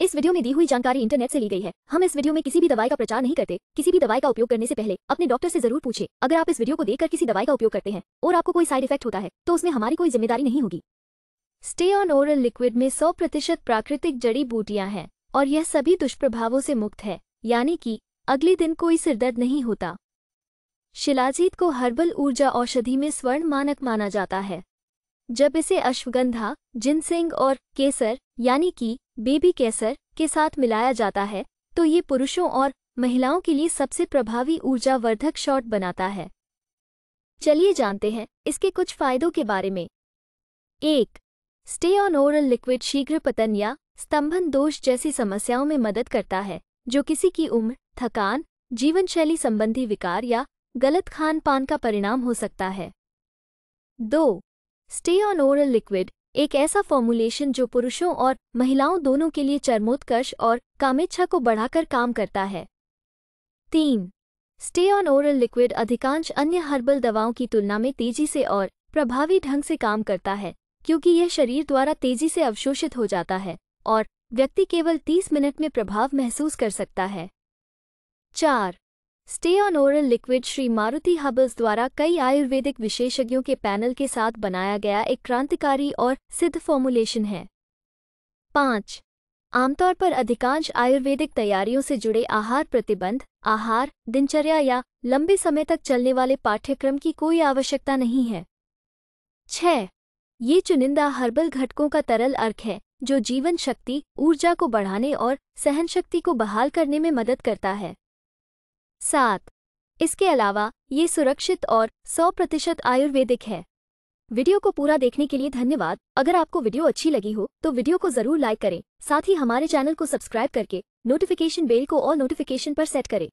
इस वीडियो में दी हुई जानकारी इंटरनेट से ली गई है हम इस वीडियो में किसी भी दवाई का प्रचार नहीं करते किसी भी दवाई का उपयोग करने से पहले अपने डॉक्टर से जरूर पूछे अगर आप इस वीडियो को देखकर किसी दवाई का उपयोग करते हैं और आपको कोई साइड इफेक्ट होता है तो उसमें हमारी कोई जिम्मेदारी नहीं होगी स्टे ऑन ओरल लिक्विड में सौ प्रतिशत प्राकृतिक जड़ी बूटियां हैं और यह सभी दुष्प्रभावों से मुक्त है यानी कि अगले दिन कोई सिरदर्द नहीं होता शिलाजीत को हर्बल ऊर्जा औषधि में स्वर्ण मानक माना जाता है जब इसे अश्वगंधा जिनसिंग और केसर यानी कि बेबी कैसर के साथ मिलाया जाता है तो ये पुरुषों और महिलाओं के लिए सबसे प्रभावी ऊर्जावर्धक शॉट बनाता है चलिए जानते हैं इसके कुछ फायदों के बारे में एक स्टे ऑन ओरल लिक्विड शीघ्र पतन या स्तंभन दोष जैसी समस्याओं में मदद करता है जो किसी की उम्र थकान जीवनशैली संबंधी विकार या गलत खान पान का परिणाम हो सकता है दो स्टे ऑन ओरल लिक्विड एक ऐसा फॉर्मुलेशन जो पुरुषों और महिलाओं दोनों के लिए चर्मोत्कर्ष और कामेच्छा को बढ़ाकर काम करता है तीन स्टे ऑन ओरल लिक्विड अधिकांश अन्य हर्बल दवाओं की तुलना में तेजी से और प्रभावी ढंग से काम करता है क्योंकि यह शरीर द्वारा तेजी से अवशोषित हो जाता है और व्यक्ति केवल 30 मिनट में प्रभाव महसूस कर सकता है चार stay on oral liquid Shri Maruti herbals द्वारा कई आयुर्वेदिक विशेषज्ञों के पैनल के साथ बनाया गया एक क्रांतिकारी और सिद्ध फॉर्मुलेशन है पाँच आमतौर पर अधिकांश आयुर्वेदिक तैयारियों से जुड़े आहार प्रतिबंध आहार दिनचर्या या लंबे समय तक चलने वाले पाठ्यक्रम की कोई आवश्यकता नहीं है छ ये चुनिंदा हर्बल घटकों का तरल अर्क है जो जीवन शक्ति ऊर्जा को बढ़ाने और सहन शक्ति को बहाल करने में मदद करता है सात इसके अलावा ये सुरक्षित और 100 प्रतिशत आयुर्वेदिक है वीडियो को पूरा देखने के लिए धन्यवाद अगर आपको वीडियो अच्छी लगी हो तो वीडियो को जरूर लाइक करें साथ ही हमारे चैनल को सब्सक्राइब करके नोटिफिकेशन बेल को ऑल नोटिफिकेशन पर सेट करें